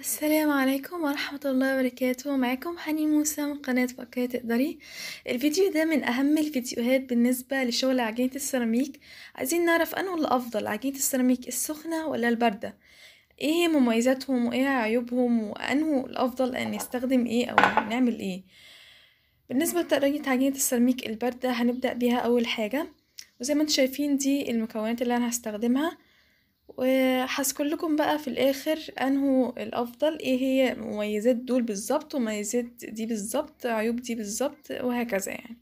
السلام عليكم ورحمة الله وبركاته معكم حني موسى من قناة فكية تقدري الفيديو ده من أهم الفيديوهات بالنسبة لشغل عجينة السيراميك عايزين نعرف أنه الأفضل عجينة السيراميك السخنة ولا الباردة ايه مميزاتهم وايه عيوبهم وأنه الأفضل أن نستخدم ايه أو نعمل ايه بالنسبة لطريقة عجينة السيراميك الباردة هنبدأ بيها أول حاجة وزي ما انتم شايفين دي المكونات اللي أنا هستخدمها وهذكر لكم بقى في الاخر انه الافضل ايه هي مميزات دول بالظبط ومميزات دي بالظبط عيوب دي بالظبط وهكذا يعني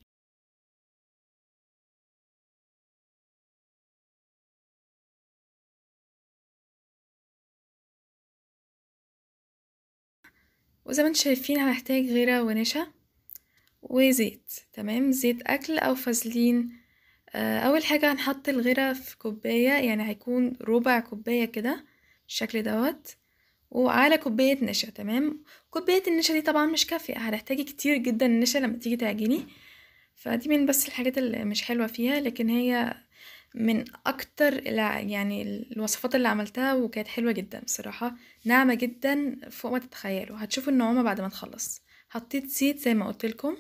وزي ما انتم شايفين هنحتاج غيرة ونشا وزيت تمام زيت اكل او فازلين آه، اول حاجه هنحط الغرة في كوبايه يعني هيكون ربع كوبايه كده بالشكل دوت وعلى كوبايه نشا تمام كوبايه النشا دي طبعا مش كافيه هتحتاجي كتير جدا النشا لما تيجي تعجني فدي من بس الحاجات اللي مش حلوه فيها لكن هي من اكتر يعني الوصفات اللي عملتها وكانت حلوه جدا بصراحه ناعمه جدا فوق ما تتخيلوا هتشوفوا النعومه بعد ما تخلص حطيت زيت زي ما قلت لكم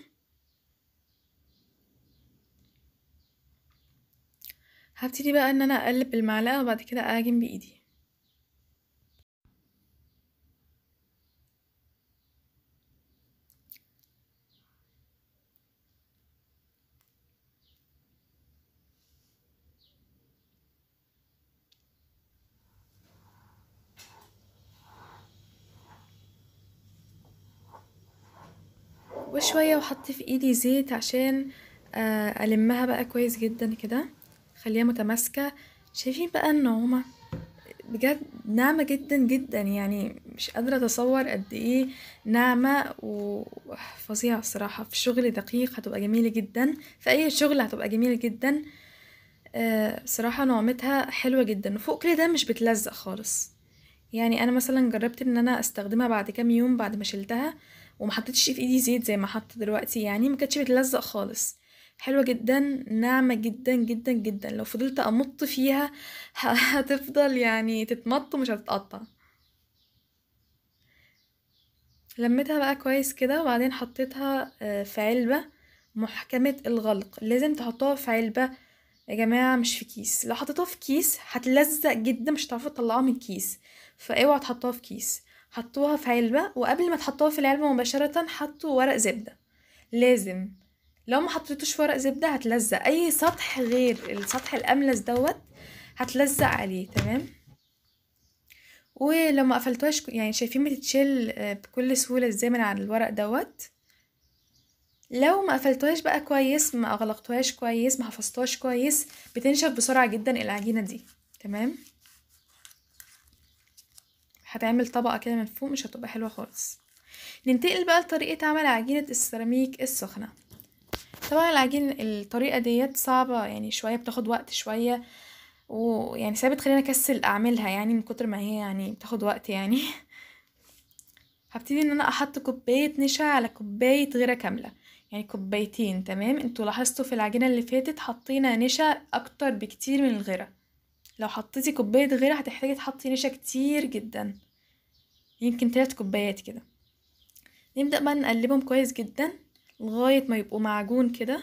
هبتدي بقى ان انا اقلب بالمعلقة وبعد كده اعجن بايدي وشوية وحط في ايدي زيت عشان آه، ألمها بقى كويس جدا كده خليها متماسكة شايفين بقى النعومة بجد ناعمة جدا جدا يعني مش قادرة أتصور قد إيه ناعمة وفظيعة الصراحة في شغل دقيق هتبقى جميلة جدا في أي شغل هتبقى جميلة جدا آه، صراحة نعمتها حلوة جدا وفوق كل ده مش بتلزق خالص يعني أنا مثلا جربت إن أنا أستخدمها بعد كام يوم بعد ما شلتها ومحطتش في إيدي زيت زي ما حطيت دلوقتي يعني مكانتش بتلزق خالص حلوة جدا ناعمة جدا جدا جدا لو فضلت أمط فيها هتفضل يعني تتمط ومش هتتقطع لميتها بقى كويس كده وبعدين حطيتها آه، في علبة محكمة الغلق لازم تحطوها في علبة يا جماعة مش في كيس لو حطيتها في كيس هتلزق جدا مش هتعرفوا تطلعوها من الكيس فاوعى تحطوها في كيس حطوها في علبة وقبل ما تحطوها في العلبة مباشرة حطوا ورق زبدة لازم لو ما حطيتوش ورق زبده هتلزق اي سطح غير السطح الاملس دوت هتلزق عليه تمام ولما قفلتوهاش يعني شايفين بتتشيل آه، بكل سهوله ازاي من على الورق دوت لو ما قفلتوهاش بقى كويس ما اغلقتوهاش كويس ما حفظتوهاش كويس بتنشف بسرعه جدا العجينه دي تمام هتعمل طبقه كده من فوق مش هتبقى حلوه خالص ننتقل بقى لطريقه عمل عجينه السيراميك السخنه طبعا العجين الطريقة ديت صعبة يعني شوية بتاخد وقت شوية ويعني ساعات بتخليني اكسل اعملها يعني من كتر ما هي يعني بتاخد وقت يعني هبتدي ان انا احط كوباية نشا على كوباية غيرة كاملة يعني كوبايتين تمام انتوا لاحظتوا في العجينة اللي فاتت حطينا نشا اكتر بكتير من الغيرة لو حطيتي كوباية غيرة هتحتاجي تحطي نشا كتير جدا يمكن ثلاث كوبايات كده نبدأ بقى نقلبهم كويس جدا لغاية ما يبقوا معجون كده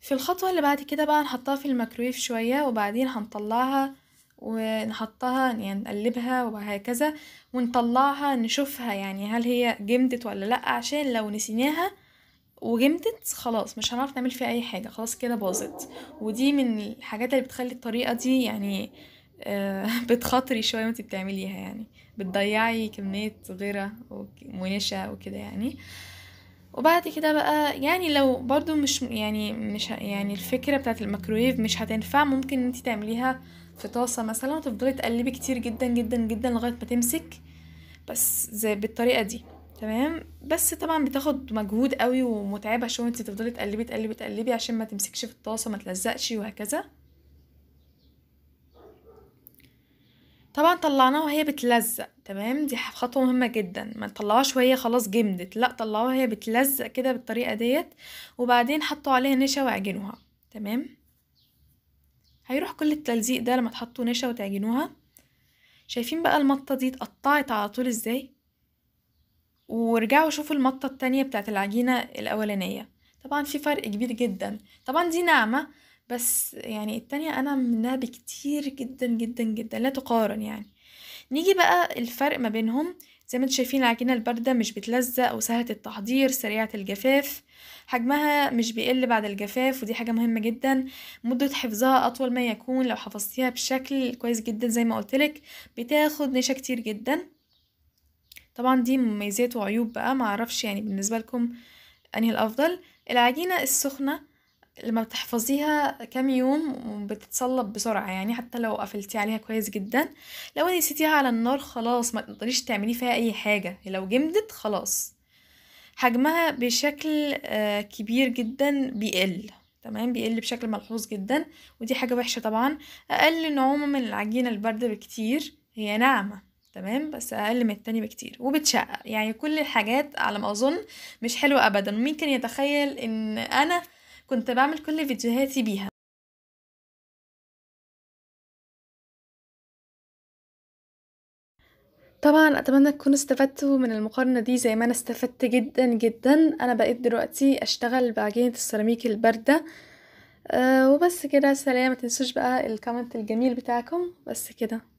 في الخطوة اللي بعد كده بقى نحطها في الميكرويف شوية وبعدين هنطلعها ونحطها يعني نقلبها وهكذا ونطلعها نشوفها يعني هل هي جمدت ولا لأ عشان لو نسيناها وجمدت خلاص مش هنعرف نعمل فيها اي حاجه خلاص كده باظت ودي من الحاجات اللي بتخلي الطريقه دي يعني بتخاطري شويه وانت بتعمليها يعني بتضيعي كميه غيره ونشا وكده يعني وبعد كده بقى يعني لو برضو مش يعني مش يعني الفكره بتاعت الميكرويف مش هتنفع ممكن انت تعمليها في طاسه مثلا وتفضلي تقلبي كتير جدا جدا جدا لغايه ما تمسك بس زي بالطريقه دي تمام بس طبعا بتاخد مجهود قوي ومتعبه شويه انت تفضلي تقلبي تقلبي تقلبي عشان ما تمسكش في الطاسه ما تلزقش وهكذا طبعا طلعناها وهي بتلزق تمام دي خطوه مهمه جدا ما تطلعوهاش وهي خلاص جمدت لا طلعوها وهي بتلزق كده بالطريقه ديت وبعدين حطوا عليها نشا وعجنوها تمام هيروح كل التلزيق ده لما تحطوا نشا وتعجنوها شايفين بقى المطه دي اتقطعت على طول ازاي ورجعوا شوفوا المطه التانية بتاعت العجينه الاولانيه طبعا في فرق كبير جدا طبعا دي ناعمه بس يعني التانية أنا منها بكتير جدا جدا جدا لا تقارن يعني نيجي بقى الفرق ما بينهم زي ما انتم شايفين العجينة الباردة مش بتلزق وسهلة التحضير سريعة الجفاف حجمها مش بيقل بعد الجفاف ودي حاجة مهمة جدا مدة حفظها أطول ما يكون لو حفظتيها بشكل كويس جدا زي ما قلتلك بتاخد نشا كتير جدا طبعا دي مميزات وعيوب بقى معرفش يعني بالنسبة لكم أنهي الأفضل العجينة السخنة لما بتحفظيها كام يوم وبتتصلب بسرعة يعني حتى لو قفلتي عليها كويس جدا لو نسيتيها على النار خلاص ما تقدريش تعملي فيها أي حاجة لو جمدت خلاص حجمها بشكل آه، كبير جدا بيقل تمام بيقل بشكل ملحوظ جدا ودي حاجة وحشة طبعا أقل نعومة من العجينة الباردة بكتير هي ناعمة تمام بس اقل من التاني بكتير وبتشقق يعني كل الحاجات على ما اظن مش حلوه ابدا مين كان يتخيل ان انا كنت بعمل كل فيديوهاتي بيها طبعا اتمنى تكونوا استفدتوا من المقارنه دي زي ما انا استفدت جدا جدا انا بقيت دلوقتي اشتغل بعجينه السيراميك البارده أه وبس كده سلام ما تنسوش بقى الكومنت الجميل بتاعكم بس كده